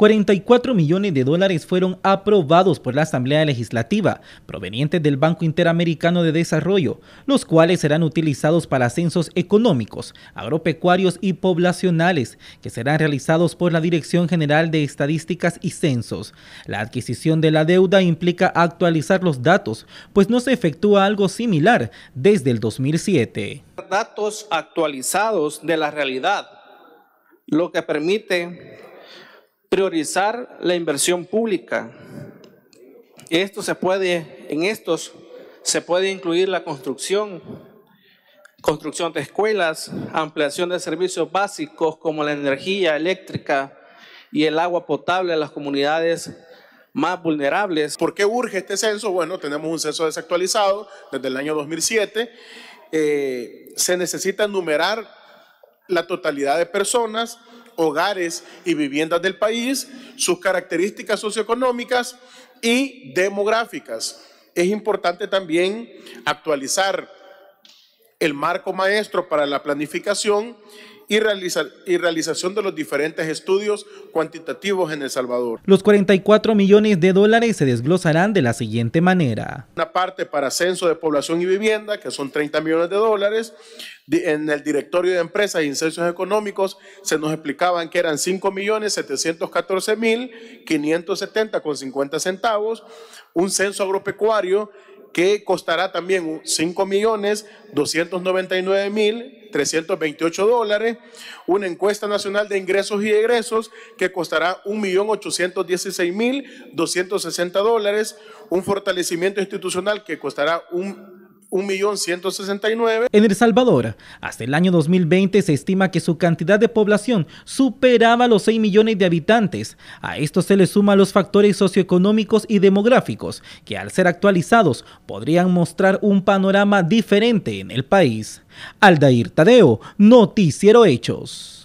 44 millones de dólares fueron aprobados por la Asamblea Legislativa, provenientes del Banco Interamericano de Desarrollo, los cuales serán utilizados para censos económicos, agropecuarios y poblacionales, que serán realizados por la Dirección General de Estadísticas y Censos. La adquisición de la deuda implica actualizar los datos, pues no se efectúa algo similar desde el 2007. Datos actualizados de la realidad, lo que permite priorizar la inversión pública. Esto se puede, en estos se puede incluir la construcción, construcción de escuelas, ampliación de servicios básicos como la energía eléctrica y el agua potable a las comunidades más vulnerables. ¿Por qué urge este censo? Bueno, tenemos un censo desactualizado desde el año 2007. Eh, se necesita enumerar la totalidad de personas hogares y viviendas del país, sus características socioeconómicas y demográficas. Es importante también actualizar el marco maestro para la planificación y, realización de los diferentes estudios cuantitativos en El Salvador. Los 44 millones de dólares se desglosarán de la siguiente manera. Una parte para censo de población y vivienda, que son 30 millones de dólares. En el directorio de empresas y e incensos económicos se nos explicaban que eran 5 millones 714 mil con 50 centavos. Un censo agropecuario que costará también 5 millones 299 mil 328 dólares, una encuesta nacional de ingresos y egresos que costará 1.816.260 dólares, un fortalecimiento institucional que costará un 1.169. En El Salvador, hasta el año 2020 se estima que su cantidad de población superaba los 6 millones de habitantes. A esto se le suma los factores socioeconómicos y demográficos, que al ser actualizados podrían mostrar un panorama diferente en el país. Aldair Tadeo, Noticiero Hechos.